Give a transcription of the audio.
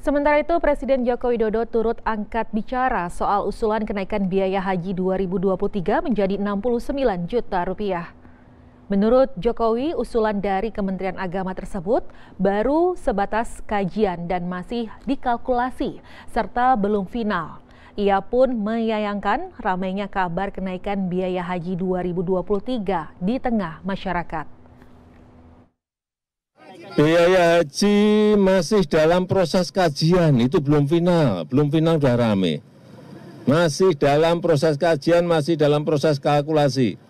Sementara itu, Presiden Joko Widodo turut angkat bicara soal usulan kenaikan biaya haji 2023 menjadi 69 juta rupiah. Menurut Jokowi, usulan dari Kementerian Agama tersebut baru sebatas kajian dan masih dikalkulasi, serta belum final. Ia pun menyayangkan ramainya kabar kenaikan biaya haji 2023 di tengah masyarakat. Biaya haji masih dalam proses kajian, itu belum final, belum final sudah rame. Masih dalam proses kajian, masih dalam proses kalkulasi.